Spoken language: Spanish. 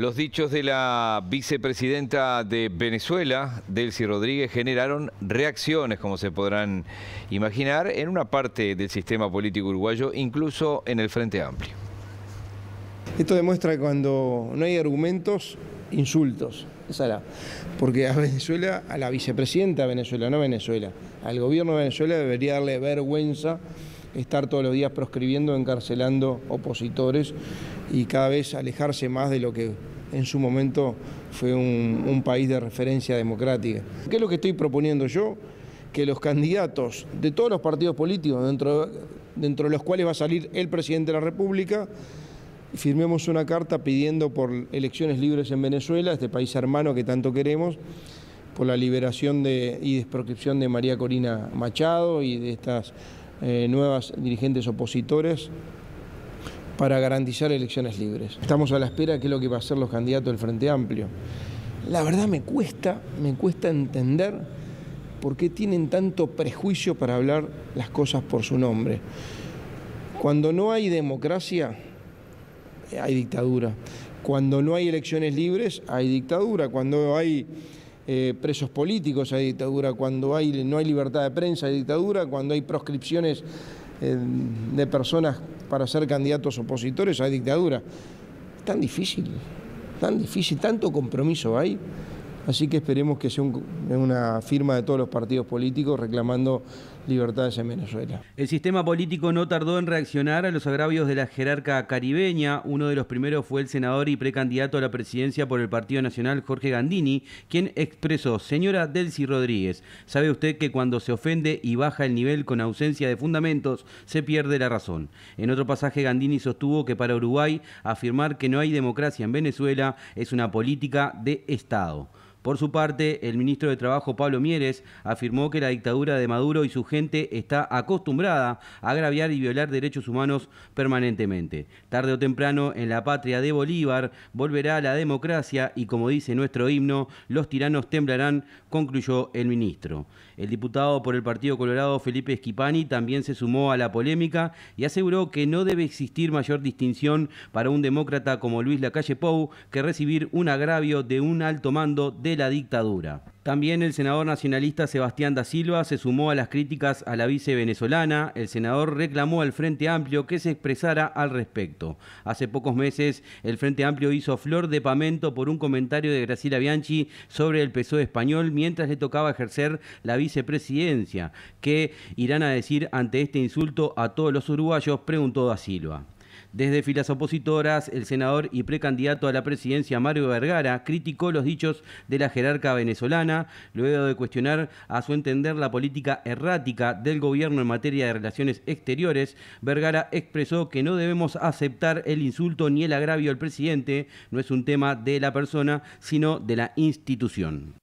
Los dichos de la vicepresidenta de Venezuela, Delcy Rodríguez, generaron reacciones, como se podrán imaginar, en una parte del sistema político uruguayo, incluso en el Frente Amplio. Esto demuestra que cuando no hay argumentos, insultos. porque a Venezuela, a la vicepresidenta de Venezuela, no Venezuela, al gobierno de Venezuela debería darle vergüenza estar todos los días proscribiendo, encarcelando opositores y cada vez alejarse más de lo que en su momento fue un, país de referencia democrática. ¿Qué es lo que estoy proponiendo yo? Que los candidatos de todos los partidos políticos, dentro, dentro de los cuales va a salir el presidente de la República, firmemos una carta pidiendo por elecciones libres en Venezuela, este país hermano que tanto queremos, por la liberación de, y desproscripción de María Corina Machado y de estas eh, nuevas dirigentes opositores para garantizar elecciones libres. Estamos a la espera de qué es lo que va a hacer los candidatos del Frente Amplio. La verdad me cuesta, me cuesta entender por qué tienen tanto prejuicio para hablar las cosas por su nombre. Cuando no hay democracia, eh, hay dictadura. Cuando no hay elecciones libres, hay dictadura. Cuando hay eh, presos políticos hay dictadura, cuando no hay libertad de prensa hay dictadura, cuando hay proscripciones eh, de personas para ser candidatos opositores hay dictadura. Es Tan difícil, tan difícil, tanto compromiso hay. Así que esperemos que sea una firma de todos los partidos políticos reclamando libertades en Venezuela. El sistema político no tardó en reaccionar a los agravios de la jerarca caribeña. Uno de los primeros fue el senador y precandidato a la presidencia por el Partido Nacional, Jorge Gandini, quien expresó, señora Delcy Rodríguez, ¿sabe usted que cuando se ofende y baja el nivel con ausencia de fundamentos, se pierde la razón? En otro pasaje, Gandini sostuvo que para Uruguay afirmar que no hay democracia en Venezuela es una política de Estado. Por su parte, el ministro de Trabajo, Pablo Mieres, afirmó que la dictadura de Maduro y su gente está acostumbrada a agraviar y violar derechos humanos permanentemente. Tarde o temprano, en la patria de Bolívar volverá la democracia y, como dice nuestro himno, los tiranos temblarán, concluyó el ministro. El diputado por el Partido Colorado, Felipe esquipani también se sumó a la polémica y aseguró que no debe existir mayor distinción para un demócrata como Luis Lacalle Pou que recibir un agravio de un alto mando de la dictadura. También el senador nacionalista Sebastián da Silva se sumó a las críticas a la vice venezolana. El senador reclamó al Frente Amplio que se expresara al respecto. Hace pocos meses, el Frente Amplio hizo flor de pamento por un comentario de Graciela Bianchi sobre el PSOE español mientras le tocaba ejercer la vicepresidencia. ¿Qué irán a decir ante este insulto a todos los uruguayos? Preguntó da Silva. Desde filas opositoras, el senador y precandidato a la presidencia Mario Vergara criticó los dichos de la jerarca venezolana, luego de cuestionar a su entender la política errática del gobierno en materia de relaciones exteriores. Vergara expresó que no debemos aceptar el insulto ni el agravio al presidente, no es un tema de la persona, sino de la institución.